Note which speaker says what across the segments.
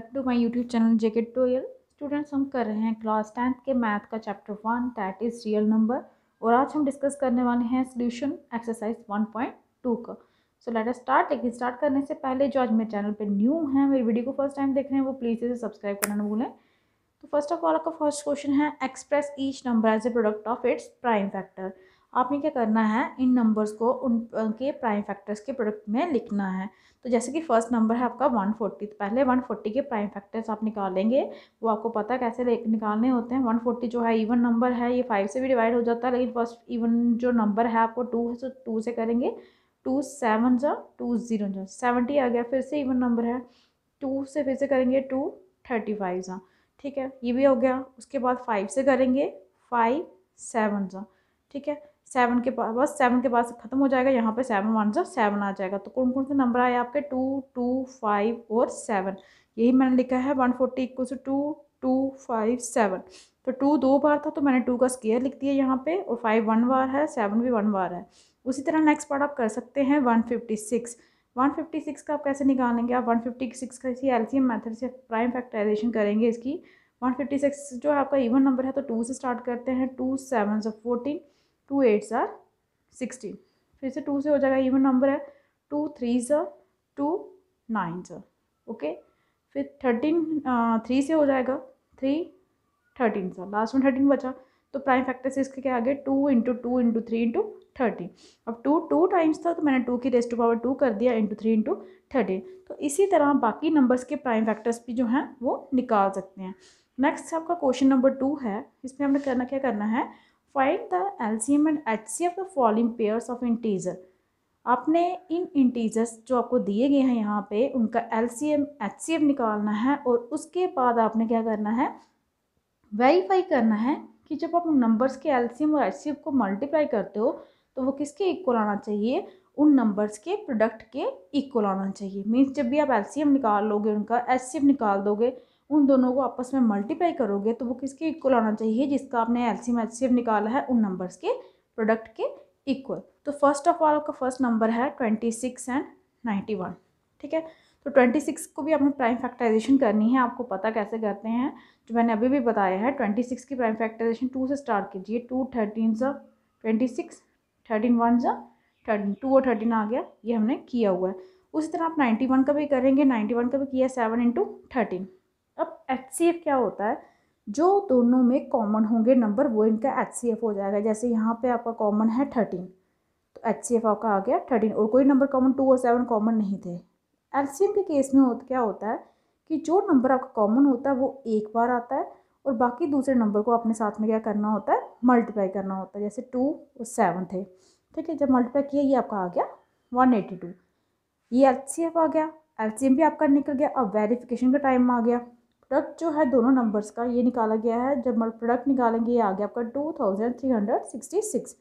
Speaker 1: back to my YouTube channel JK Toyal students हम कर रहे हैं क्लास टेंथ के मैथ का chapter one that is real number और आज हम डिस्कस करने वाले हैं सोल्यूशन एक्सरसाइज टू का सो लेट एस स्टार्ट लेकिन स्टार्ट करने से पहले जो आज मेरे चैनल पर न्यू है मेरी वीडियो को फर्स्ट टाइम देख रहे हैं वो प्लीज़ इसे सब्सक्राइब करना ना भूलें तो फर्स्ट ऑफ ऑल आपका फर्स्ट क्वेश्चन है express each number as a product of its prime factor आपने क्या करना है इन नंबर्स को उन के प्राइम फैक्टर्स के प्रोडक्ट में लिखना है तो जैसे कि फर्स्ट नंबर है आपका वन फोर्टी तो पहले वन फोर्टी के प्राइम फैक्टर्स आप निकालेंगे वो आपको पता है कैसे निकालने होते हैं वन फोर्टी जो है इवन नंबर है ये फाइव से भी डिवाइड हो जाता है लेकिन फर्स्ट इवन जो नंबर है आपको टू है तो टू से करेंगे टू सेवन जो टू ज़ीरो जो सेवेंटी आ गया फिर से इवन नंबर है टू से फिर से करेंगे टू थर्टी फाइव जो ठीक है ये भी हो गया उसके बाद फाइव से करेंगे फाइव सेवन जो ठीक है सेवन के पास बस सेवन के पास ख़त्म हो जाएगा यहाँ पे सेवन वन सा सेवन आ जाएगा तो कौन कौन से नंबर आए आपके टू टू फाइव और सेवन यही मैंने लिखा है one forty equals two two two five seven तो टू दो बार था तो मैंने टू का स्केयर लिख दिया यहाँ पे और फाइव वन बार है सेवन भी वन बार है उसी तरह नेक्स्ट पार्ट आप कर सकते हैं one fifty six one fifty six का आप कैसे निकालेंगे आप वन फिफ्टी सिक्स का इसी एलसीएम मेथड से प्राइम फैक्टराइजेशन करेंगे इसकी वन फिफ्टी सिक्स जो है आपका इवन नंबर है तो टू से स्टार्ट करते हैं टू सेवन जो fourteen two eights are sixteen फिर से टू से हो जाएगा इवन नंबर है two three sir two nine sir okay फिर थर्टीन थ्री से हो जाएगा थ्री थर्टीन सा लास्ट में थर्टीन बचा तो प्राइम फैक्टर से इसके क्या आ गए two into two into three into thirteen अब टू टू टाइम्स था तो मैंने टू की रेस्ट टू पावर टू कर दिया इंटू थ्री इंटू थर्टीन तो इसी तरह बाकी नंबर्स के प्राइम फैक्टर्स भी जो हैं वो निकाल सकते हैं नेक्स्ट आपका क्वेश्चन नंबर टू है इसमें हमने करना क्या करना है find the LCM and F the following pairs of integer आपने इन इंटीजर्स जो आपको दिए गए हैं यहाँ पे उनका सी एफ निकालना है और उसके बाद आपने क्या करना है वेरीफाई करना है कि जब आप नंबर्स के एम और एफ को मल्टीप्लाई करते हो तो वो किसके इक्वल आना चाहिए उन नंबर्स के प्रोडक्ट के इक्वल आना चाहिए मीन्स जब भी आप एम निकाल लोगे उनका एफ निकाल दोगे उन दोनों को आपस में मल्टीप्लाई करोगे तो वो किसके इक्वल आना चाहिए जिसका आपने सी एचसीएफ निकाला है उन नंबर्स के प्रोडक्ट के इक्वल तो फर्स्ट ऑफ ऑल आपका फर्स्ट नंबर है twenty six and ninety one ठीक है तो ट्वेंटी सिक्स को भी आपने प्राइम फैक्टराइजेशन करनी है आपको पता कैसे करते हैं जो मैंने अभी भी बताया है ट्वेंटी सिक्स की प्राइम फैक्टराइजेशन टू से स्टार्ट कीजिए टू थर्टीन ज ट्वेंटी सिक्स थर्टीन वन जो थर्टीन टू और थर्टीन आ गया ये हमने किया हुआ है उसी तरह आप नाइन्टी वन का भी करेंगे नाइन्टी वन का भी किया सेवन इंटू थर्टीन अब एच क्या होता है जो दोनों में कॉमन होंगे नंबर वो इनका एच हो जाएगा जैसे यहाँ पे आपका कॉमन है थर्टीन तो एच आपका आ गया थर्टीन और कोई नंबर कॉमन टू और सेवन कॉमन नहीं थे एल के केस में हो क्या होता है कि जो नंबर आपका कॉमन होता है वो एक बार आता है और बाकी दूसरे नंबर को अपने साथ में क्या करना होता है मल्टीप्लाई करना होता है जैसे टू और सेवन थे ठीक है जब मल्टीप्लाई किया ये आपका आ गया वन एटी टू ये एल आ गया एल भी आपका निकल गया अब वेरिफिकेशन का टाइम आ गया प्रोडक्ट जो है दोनों नंबर्स का ये निकाला गया है जब प्रोडक्ट निकालेंगे ये आ गया आपका two thousand three hundred sixty six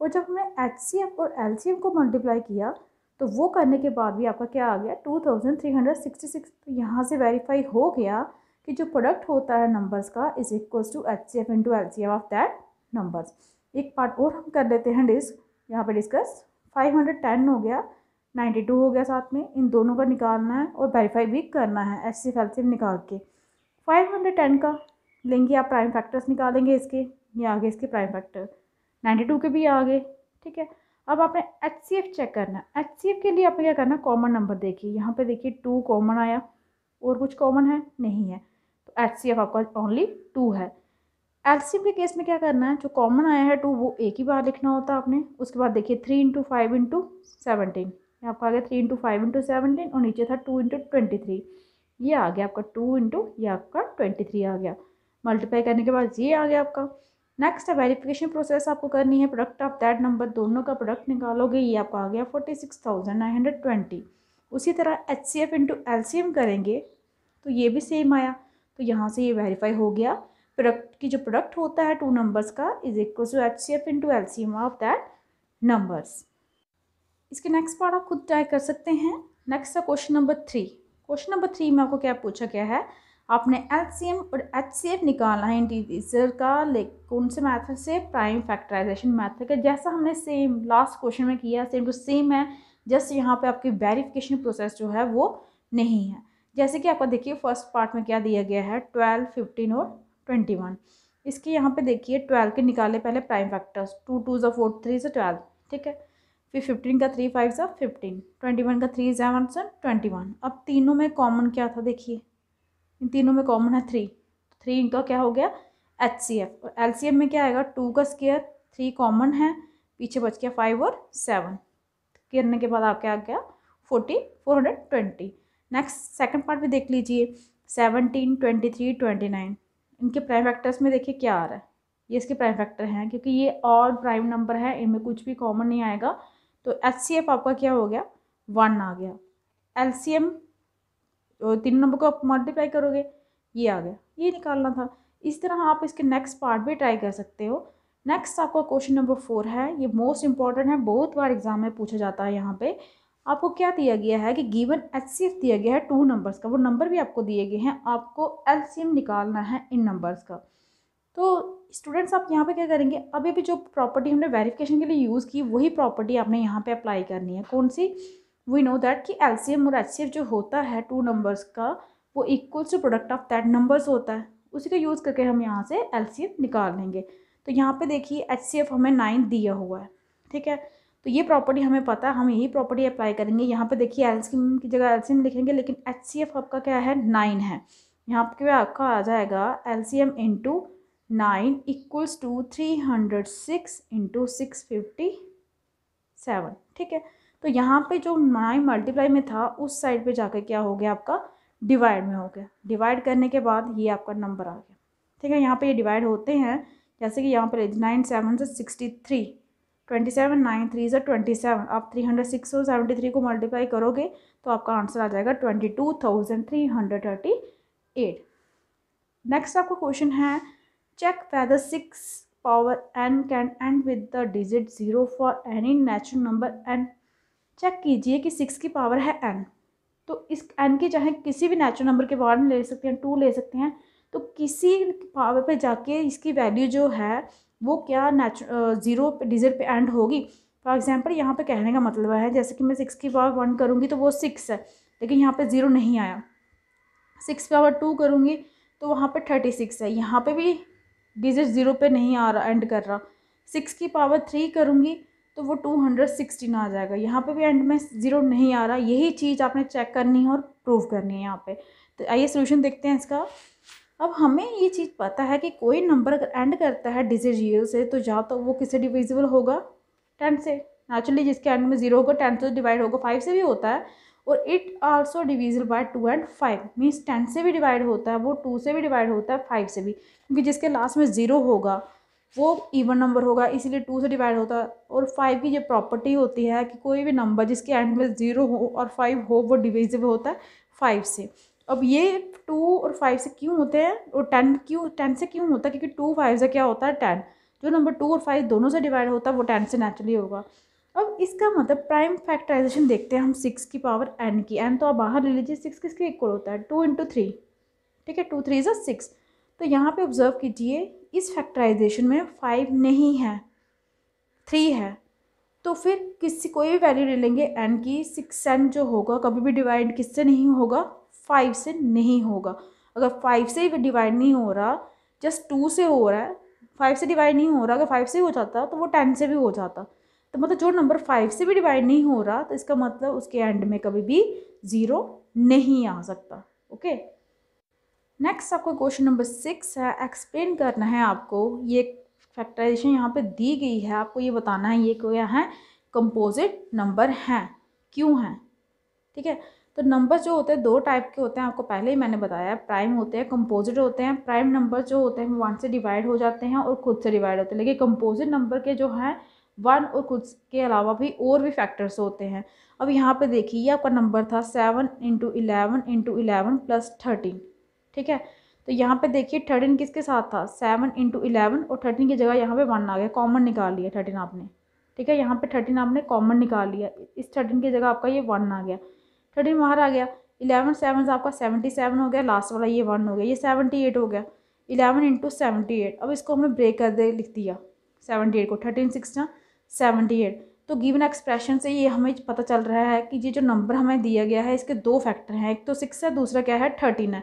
Speaker 1: और जब हमने एच सी एफ और एल सी एम को मल्टीप्लाई किया तो वो करने के बाद भी आपका क्या आ गया two thousand three hundred sixty six तो यहाँ से वेरीफाई हो गया कि जो प्रोडक्ट होता है नंबर्स का is equals to H C F into L C F of that numbers एक पार्ट और हम कर लेते हैं डिस्क यहाँ पर डिस्कस फाइव हंड्रेड टेन हो गया नाइन्टी टू हो गया साथ में इन दोनों का निकालना है और वेरीफाई भी करना है H C F L C M निकाल के फाइव हंड्रेड टेन का लेंगे आप प्राइम फैक्टर्स निकालेंगे इसके ये आ गए इसके प्राइम फैक्टर नाइन्टी टू के भी आ गए ठीक है अब आपने एच सी एफ चेक करना है एच सी एफ के लिए आपने क्या करना कॉमन नंबर देखिए यहाँ पे देखिए टू कॉमन आया और कुछ कॉमन है नहीं है तो एच सी एफ आपका ओनली टू है एल सी एफ के केस में क्या करना है जो कॉमन आया है टू वो एक ही बार लिखना होता है आपने उसके बाद देखिए three into five into seventeen आपका आ गया three into five into seventeen और नीचे था टू इंटू ट्वेंटी थ्री ये आ गया आपका टू इंटू ये आपका ट्वेंटी थ्री आ गया मल्टीप्लाई करने के बाद ये आ गया आपका नेक्स्ट है वेरिफिकेशन प्रोसेस आपको करनी है प्रोडक्ट ऑफ दैट नंबर दोनों का प्रोडक्ट निकालोगे ये आपका आ गया forty six thousand nine hundred twenty उसी तरह H C F into L C M करेंगे तो ये भी सेम आया तो यहाँ से ये वेरीफाई हो गया प्रोडक्ट की जो प्रोडक्ट होता है टू नंबर्स का is equal to H C F into L C M of that numbers इसके नेक्स्ट पार्ट आप खुद ट्राई कर सकते हैं नेक्स्ट है question number three question number three में आपको क्या पूछा गया है आपने एलसीएम और एचसीएफ निकालना है इंटीजर का लेकिन कौन से मैथड से प्राइम फैक्टराइजेशन मैथड का जैसा हमने सेम लास्ट क्वेश्चन में किया सेम टू सेम है जस्ट यहाँ पे आपकी वेरिफिकेशन प्रोसेस जो है वो नहीं है जैसे कि आपका देखिए फर्स्ट पार्ट में क्या दिया गया है ट्वेल्व फिफ्टीन और ट्वेंटी वन इसके यहाँ पर देखिए ट्वेल्व के निकाले पहले प्राइम फैक्टर्स टू टू ज़ा फोर थ्री से ट्वेल्व ठीक है फिर फिफ्टीन का थ्री फाइव सा फिफ्टीन ट्वेंटी वन का थ्री सेवन सा ट्वेंटी वन अब तीनों में कॉमन क्या था देखिए इन तीनों में कॉमन है थ्री थ्री तो इनका क्या हो गया एच सी एफ और एल सी एफ में क्या आएगा टू का स्केयर थ्री कॉमन है पीछे बच गया फाइव और सेवन गिरने के बाद आपके आ गया forty four hundred twenty next second part भी देख लीजिए seventeen twenty three twenty nine इनके प्राइम फैक्टर्स में देखिए क्या आ रहा है ये इसके प्राइम फैक्टर हैं क्योंकि ये और प्राइम नंबर है इनमें कुछ भी कॉमन नहीं आएगा तो एच आपका क्या हो गया वन आ गया एम तीन नंबर को आप मल्टीप्लाई करोगे ये आ गया ये निकालना था इस तरह आप इसके नेक्स्ट पार्ट भी ट्राई कर सकते हो नेक्स्ट आपका क्वेश्चन नंबर फोर है ये मोस्ट इंपॉर्टेंट है बहुत बार एग्जाम में पूछा जाता है यहाँ पे आपको क्या दिया गया है कि गिवन एच सी एफ दिया गया है टू नंबर्स का वो नंबर भी आपको दिए गए हैं आपको एल सी एम निकालना है इन नंबर्स का तो स्टूडेंट्स आप यहाँ पे क्या करेंगे अभी भी जो प्रॉपर्टी हमने वेरिफिकेशन के लिए यूज़ की वही प्रॉपर्टी आपने यहाँ पे अप्लाई करनी है कौन सी वी नो दैट कि एल और एच जो होता है टू नंबर्स का वो equals to product of that numbers होता है उसी का यूज़ करके हम यहाँ से एल निकाल लेंगे तो यहाँ पर देखिए एच हमें नाइन दिया हुआ है ठीक है तो ये प्रॉपर्टी हमें पता है हम यही प्रॉपर्टी अप्लाई करेंगे यहाँ पे देखिए एल की जगह एल लिखेंगे लेकिन एच आपका क्या है नाइन है यहाँ पे आपका आ जाएगा L C in into nine equals to three hundred six into six fifty seven ठीक है तो यहाँ पे जो नाइन मल्टीप्लाई में था उस साइड पे जाकर क्या हो गया आपका डिवाइड में हो गया डिवाइड करने के बाद ये आपका नंबर आ गया ठीक है यहाँ पे ये डिवाइड होते हैं जैसे कि यहाँ पर नाइन सेवन से sixty three twenty seven nine three से ट्वेंटी सेवन आप थ्री हंड्रेड सिक्स और सेवेंटी थ्री को मल्टीप्लाई करोगे तो आपका आंसर आ जाएगा twenty two thousand three hundred thirty eight next आपका क्वेश्चन है check whether six power n can end with the digit zero for any natural number n check कीजिए कि सिक्स की पावर है एन तो इस एन की चाहे किसी भी नेचुरल नंबर के पावर ले सकते हैं टू ले सकते हैं तो किसी पावर पर जाके इसकी वैल्यू जो है वो क्या नेचुर ज़ीरो डिजिट पे एंड होगी फॉर एग्ज़ाम्पल यहाँ पे कहने का मतलब है जैसे कि मैं सिक्स की पावर वन करूँगी तो वो सिक्स है लेकिन यहाँ पे ज़ीरो नहीं आया सिक्स पावर टू करूँगी तो वहाँ पे थर्टी सिक्स है यहाँ पे भी डिजिट ज़ीरो पे नहीं आ रहा एंड कर रहा सिक्स की पावर थ्री करूँगी तो वो टू हंड्रेड सिक्सटीन आ जाएगा यहाँ पे भी एंड में ज़ीरो नहीं आ रहा यही चीज़ आपने चेक करनी है और प्रूव करनी है यहाँ पे तो आइए सोल्यूशन देखते हैं इसका अब हमें ये चीज़ पता है कि कोई नंबर एंड करता है डिजिट जीरो से तो या तो वो किससे डिविजिबल होगा टेंथ से नेचुरली जिसके एंड में ज़ीरो होगा टेन से डिवाइड होगा फाइव से भी होता है और it also divisible by two and five means ten से भी डिवाइड होता है वो टू से भी डिवाइड होता है फाइव से भी क्योंकि जिसके लास्ट में ज़ीरो होगा वो इवन नंबर होगा इसीलिए टू से डिवाइड होता है और फाइव की जो प्रॉपर्टी होती है कि कोई भी नंबर जिसके एंड में ज़ीरो हो और फाइव हो वो डिविजल होता है फाइव से अब ये टू और फाइव से क्यों होते हैं और टेन क्यों टेन से क्यों होता है क्योंकि टू फाइव से क्या होता है टेन जो नंबर टू और फाइव दोनों से डिवाइड होता है वो टेन से नेचुरली होगा अब इसका मतलब प्राइम फैक्टराइजेशन देखते हैं हम सिक्स की पावर एन की एन तो आप बाहर ले लीजिए सिक्स किसके इक्वल होता है टू इंटू थ्री ठीक है two three is a six तो यहाँ पे ऑब्ज़र्व कीजिए इस फैक्टराइजेशन में फाइव नहीं है थ्री है तो फिर किसी कोई भी वैल्यू ले लेंगे एन की सिक्स एन जो होगा कभी भी डिवाइड किससे नहीं होगा फाइव से नहीं होगा अगर फाइव से डिवाइड नहीं हो रहा जस्ट टू से हो रहा है फाइव से डिवाइड नहीं हो रहा अगर फाइव से हो जाता तो वो टेन से भी हो जाता तो मतलब जो नंबर फाइव से भी डिवाइड नहीं हो रहा तो इसका मतलब उसके एंड में कभी भी ज़ीरो नहीं आ सकता ओके नेक्स्ट आपका क्वेश्चन नंबर सिक्स है एक्सप्लेन करना है आपको ये फैक्टराइजेशन यहाँ पे दी गई है आपको ये बताना है ये क्या है कंपोजिट नंबर हैं क्यों हैं ठीक है तो नंबर जो होते हैं दो टाइप के होते हैं आपको पहले ही मैंने बताया प्राइम होते हैं कंपोजिट होते हैं प्राइम नंबर जो होते हैं वन से डिवाइड हो जाते हैं और खुद से डिवाइड होते हैं लेकिन कंपोजिट नंबर के जो हैं वन और कुछ के अलावा भी और भी फैक्टर्स होते हैं अब यहाँ पे देखिए ये आपका नंबर था seven into eleven into eleven plus thirteen ठीक है तो यहाँ पे देखिए थर्टीन किसके साथ था सेवन इंटू इलेवन और थर्टीन की जगह यहाँ पे वन आ गया कॉमन निकाल लिया थर्टीन आपने ठीक है यहाँ पे थर्टीन आपने कॉमन निकाल लिया इस थर्टीन की जगह आपका ये वन आ गया थर्टीन बाहर आ गया इलेवन सेवन आपका सेवेंटी सेवन हो गया लास्ट वाला ये वन हो गया ये सेवेंटी एट हो गया इलेवन इंटू सेवेंटी एट अब इसको हमने ब्रेक कर दे लिख दिया सेवेंटी एट को थर्टीन सिक्स ना सेवेंटी एट तो गिवन एक्सप्रेशन से ये हमें पता चल रहा है कि ये जो नंबर हमें दिया गया है इसके दो फैक्टर हैं एक तो सिक्स है दूसरा क्या है थर्टीन है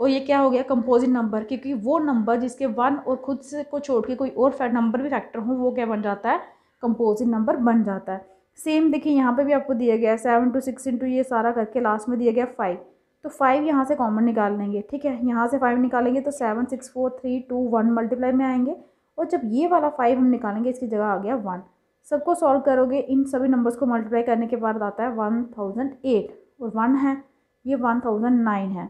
Speaker 1: और ये क्या हो गया कंपोजिट नंबर क्योंकि वो नंबर जिसके वन और खुद से को छोड़ के कोई और नंबर भी फैक्टर हो वो क्या बन जाता है कंपोजिट नंबर बन जाता है सेम देखिए यहाँ पे भी आपको दिया गया है सेवन टू सिक्स इंटू ये सारा करके लास्ट में दिया गया फाइव तो फाइव यहाँ से कॉमन निकाल लेंगे ठीक है यहाँ से फाइव निकालेंगे तो seven six four three two one multiply में आएंगे और जब ये वाला फाइव हम निकालेंगे इसकी जगह आ गया वन सबको सॉल्व करोगे इन सभी नंबर्स को मल्टीप्लाई करने के बाद आता है वन थाउजेंड एट और वन है ये वन थाउजेंड नाइन है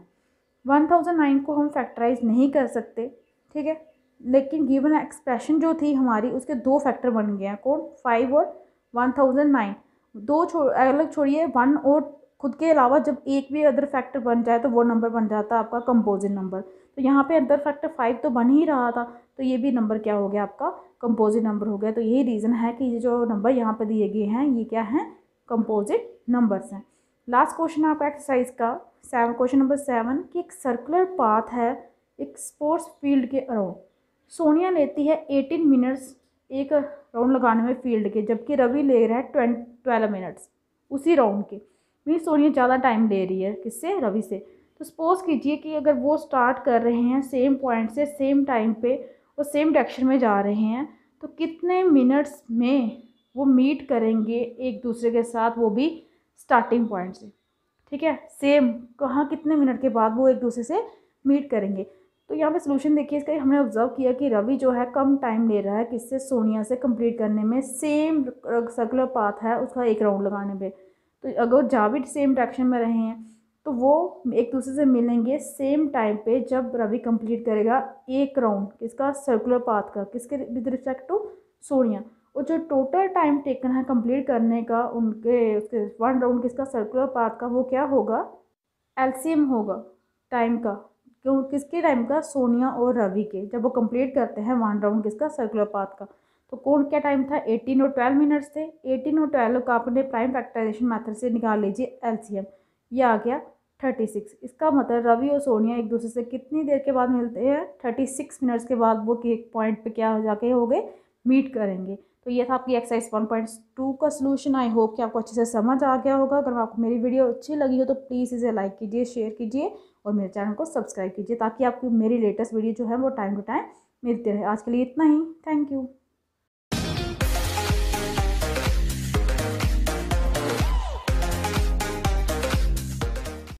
Speaker 1: वन थाउजेंड नाइन को हम फैक्टराइज नहीं कर सकते ठीक है लेकिन गिवन एक्सप्रेशन जो थी हमारी उसके दो फैक्टर बन गए हैं कौन फाइव और वन थाउजेंड नाइन दो छो अलग छोड़िए वन और खुद के अलावा जब एक भी अदर फैक्टर बन जाए तो वो नंबर बन जाता है आपका कंपोजिट नंबर तो यहाँ पे अदर फैक्टर फाइव तो बन ही रहा था तो ये भी नंबर क्या हो गया आपका कंपोजिट नंबर हो गया तो यही रीज़न है कि ये जो नंबर यहाँ पर दिए गए हैं ये क्या हैं कंपोजिट नंबर्स हैं लास्ट क्वेश्चन आपका एक्सरसाइज का सेवन क्वेश्चन नंबर सेवन कि एक सर्कुलर पाथ है एक स्पोर्ट्स फील्ड के अराउंड सोनिया लेती है एटीन मिनट्स एक राउंड लगाने में फील्ड के जबकि रवि ले रहा है ट्वें ट्वेल्व मिनट्स उसी राउंड के मीन सोनिया ज़्यादा टाइम ले रही है किससे रवि से तो सपोज़ कीजिए कि अगर वो स्टार्ट कर रहे हैं सेम पॉइंट से सेम टाइम पे वो सेम डायरेक्शन में जा रहे हैं तो कितने मिनट्स में वो मीट करेंगे एक दूसरे के साथ वो भी स्टार्टिंग पॉइंट से ठीक है सेम कहाँ कितने मिनट के बाद वो एक दूसरे से मीट करेंगे तो यहाँ पे सोल्यूशन देखिए इसका हमने ऑब्जर्व किया कि रवि जो है कम टाइम ले रहा है किससे सोनिया से कंप्लीट करने में सेम सर्कुलर पाथ है उसका एक राउंड लगाने पे तो अगर भी सेम डायरेक्शन में रहे हैं तो वो एक दूसरे से मिलेंगे सेम टाइम पे जब रवि कंप्लीट करेगा एक राउंड किसका सर्कुलर पाथ का किसके विद रिस्पेक्ट टू सोनिया और जो टोटल टाइम टेकन है कंप्लीट करने का उनके उसके वन राउंड किसका सर्कुलर पाथ का वो क्या होगा एल होगा टाइम का क्यों किसके टाइम का सोनिया और रवि के जब वो कंप्लीट करते हैं वन राउंड किसका सर्कुलर पाथ का तो कौन क्या टाइम था एटीन और ट्वेल्व मिनट्स थे एटीन और ट्वेल्व का आपने प्राइम फैक्टराइजेशन मेथड से निकाल लीजिए एलसीएम ये आ गया थर्टी सिक्स इसका मतलब रवि और सोनिया एक दूसरे से कितनी देर के बाद मिलते हैं थर्टी सिक्स मिनट्स के बाद वो केक पॉइंट पे क्या हो जाके हो गए मीट करेंगे तो ये था आपकी एक्सरसाइज वन पॉइंट टू का सोल्यूशन आई होप कि आपको अच्छे से समझ आ गया होगा अगर आपको मेरी वीडियो अच्छी लगी हो तो प्लीज़ इसे लाइक कीजिए शेयर कीजिए और मेरे चैनल को सब्सक्राइब कीजिए ताकि आपकी मेरी लेटेस्ट वीडियो जो है वो टाइम टू टाइम मिलते रहे आज के लिए इतना ही थैंक यू